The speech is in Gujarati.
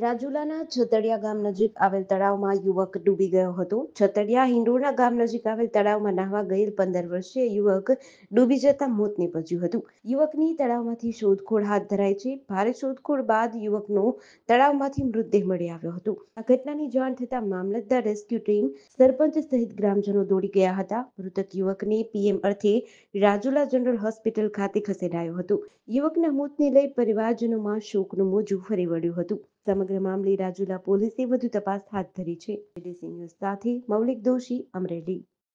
રાજુલાના છતડિયા ગામ નજીક આવેલ તળાવમાં યુવક ડૂબી ગયો હતો છતડિયા હિંડોળા ગામ નજીક આવેલ તળાવમાં નાહવા ગયેલ પંદર વર્ષીય યુવક ડૂબી જતા મોત નીપજ્યું હતું યુવકની તળાવમાંથી શોધખોળ હાથ ધરાઈ છે ભારે શોધખોળ બાદ યુવકનો તળાવમાંથી મૃતદેહ મળી આવ્યો હતો આ ઘટનાની જાણ થતાં મામલતદાર રેસ્ક્યુ ટીમ સરપંચ સહિત ગ્રામજનો દોડી ગયા હતા મૃતક યુવકને પીએમ અર્થે રાજુલા જનરલ હોસ્પિટલ ખાતે ખસેડાયો હતો યુવકના મોતને લઈ પરિવારજનોમાં શોકનું મોજું ફરી વળ્યું હતું સમગ્ર મામલે રાજુલા પોલીસે વધુ તપાસ હાથ ધરી છે સાથે મૌલિક દોષી અમરેલી